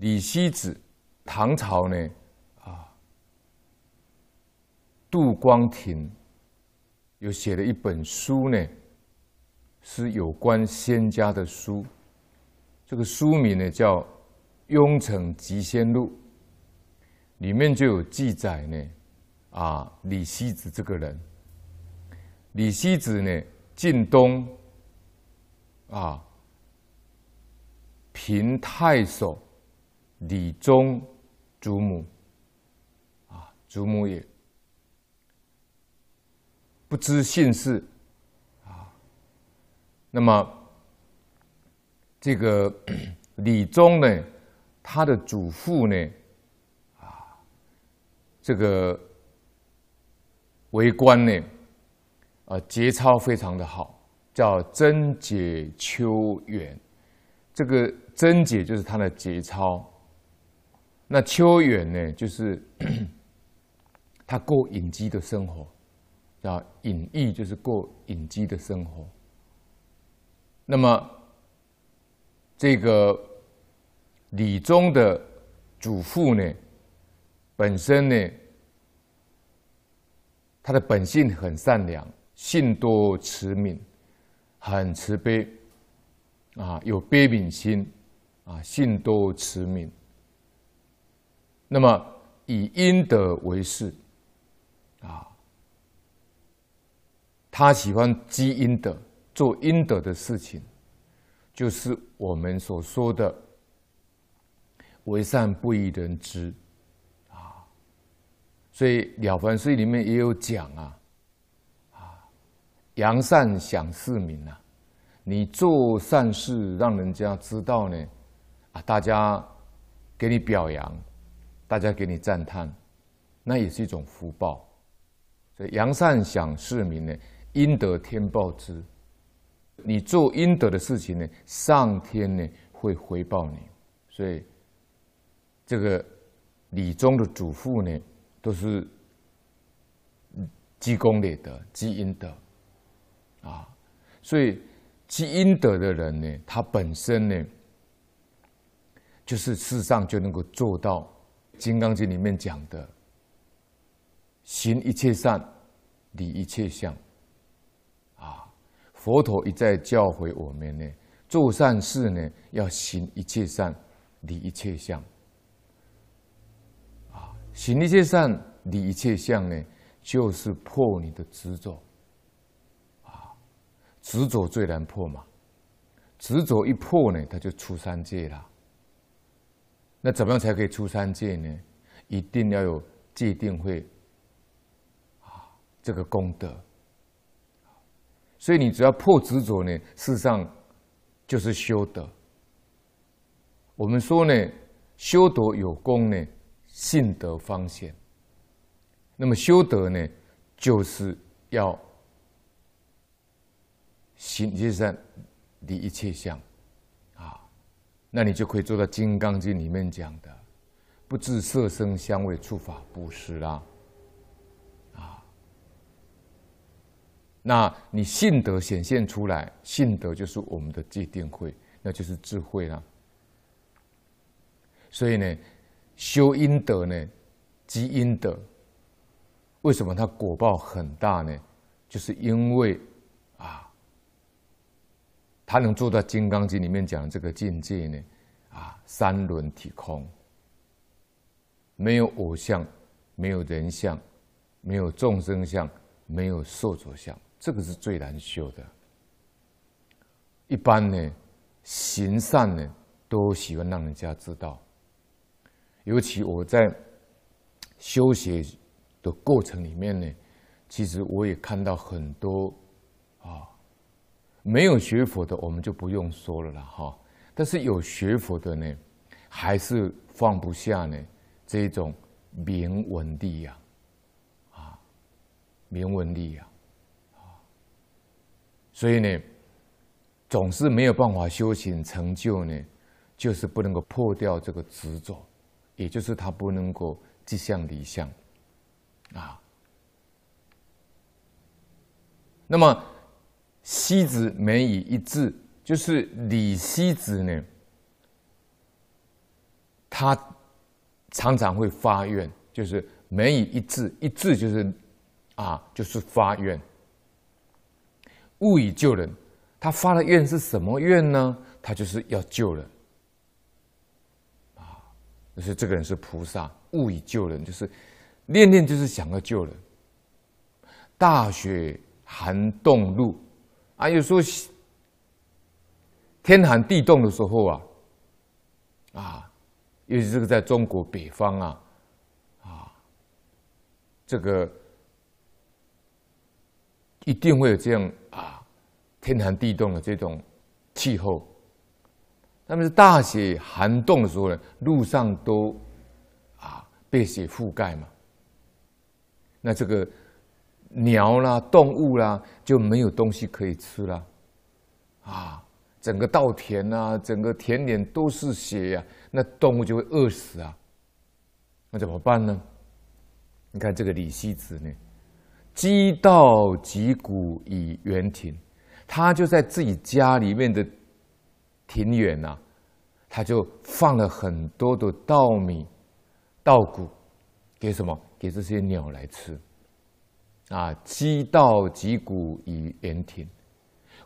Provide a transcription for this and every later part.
李希子，唐朝呢，啊，杜光庭有写了一本书呢，是有关仙家的书。这个书名呢叫《雍城集仙录》，里面就有记载呢，啊，李希子这个人，李希子呢，晋东，啊，平太守。李宗祖母啊，祖母也不知姓氏啊。那么这个 李宗呢，他的祖父呢啊，这个为官呢啊，节操非常的好，叫贞节秋远。这个贞节就是他的节操。那秋远呢，就是 他过隐居的生活，啊，隐逸就是过隐居的生活。那么这个李宗的祖父呢，本身呢，他的本性很善良，性多慈悯，很慈悲，啊，有悲悯心，啊，性多慈悯。那么以阴德为事，啊，他喜欢积阴德，做阴德的事情，就是我们所说的为善不以人知，啊，所以了凡说里面也有讲啊，啊，扬善享世名啊，你做善事让人家知道呢，啊，大家给你表扬。大家给你赞叹，那也是一种福报。所以，扬善享世民呢，应得天报之。你做应得的事情呢，上天呢会回报你。所以，这个李宗的祖父呢，都是积功累德、积阴德啊。所以，积阴德的人呢，他本身呢，就是世上就能够做到。《金刚经》里面讲的，行一切善，离一切相，啊，佛陀一再教诲我们呢，做善事呢，要行一切善，离一切相，啊，行一切善，离一切相呢，就是破你的执着，啊，执着最难破嘛，执着一破呢，他就出三界了。那怎么样才可以出三界呢？一定要有戒定慧啊，这个功德。所以你只要破执着呢，事实上就是修德。我们说呢，修德有功呢，信德方显。那么修德呢，就是要行一切离一切相。那你就可以做到《金刚经》里面讲的“不自色身香味触法不施”啦，啊，那你信德显现出来，信德就是我们的戒定慧，那就是智慧啦。所以呢，修阴德呢，积阴德，为什么它果报很大呢？就是因为。他能做到《金刚经》里面讲这个境界呢？啊，三轮体空，没有偶像，没有人相，没有众生相，没有受着相，这个是最难修的。一般呢，行善呢，都喜欢让人家知道。尤其我在修学的过程里面呢，其实我也看到很多啊。没有学佛的，我们就不用说了啦，哈。但是有学佛的呢，还是放不下呢这种名闻利呀，啊，名闻利呀，啊，所以呢，总是没有办法修行成就呢，就是不能够破掉这个执着，也就是他不能够即向离相啊。那么。西子美以一字，就是李西子呢，他常常会发愿，就是美以一字，一字就是啊，就是发愿，物以救人。他发的愿是什么愿呢？他就是要救人。啊，就是这个人是菩萨，物以救人，就是念念就是想要救人。大雪寒冻露。啊，有时候天寒地冻的时候啊，啊，尤其这个在中国北方啊，啊，这个一定会有这样啊，天寒地冻的这种气候。那么是大雪寒冻的时候，呢，路上都啊被雪覆盖嘛，那这个。鸟啦，动物啦，就没有东西可以吃了，啊，整个稻田呐，整个田里都是血啊，那动物就会饿死啊，那怎么办呢？你看这个李希子呢，鸡稻积谷以园庭，他就在自己家里面的庭园呐，他就放了很多的稻米、稻谷给什么？给这些鸟来吃。啊，积到积谷以言天，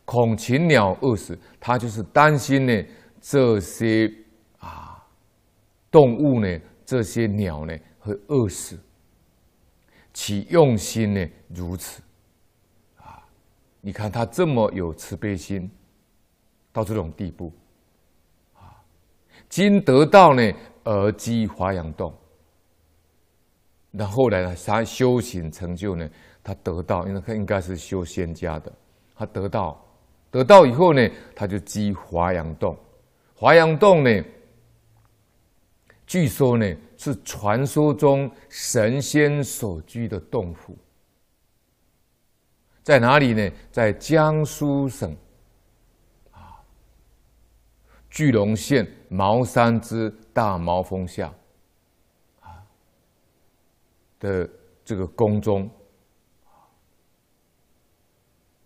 恐禽鸟饿死。他就是担心呢，这些啊动物呢，这些鸟呢会饿死。其用心呢如此，啊，你看他这么有慈悲心，到这种地步，啊，今得道呢而鸡华阳洞。那后来呢，他修行成就呢？他得到，因为他应该是修仙家的。他得到，得到以后呢，他就居华阳洞。华阳洞呢，据说呢是传说中神仙所居的洞府。在哪里呢？在江苏省啊，句容县茅山之大茅峰下啊的这个宫中。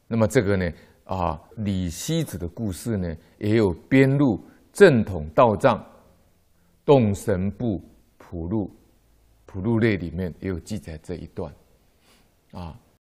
那么这个呢，啊，李希子的故事呢，也有编入正统道藏动神部普录普录类里面，也有记载这一段，啊。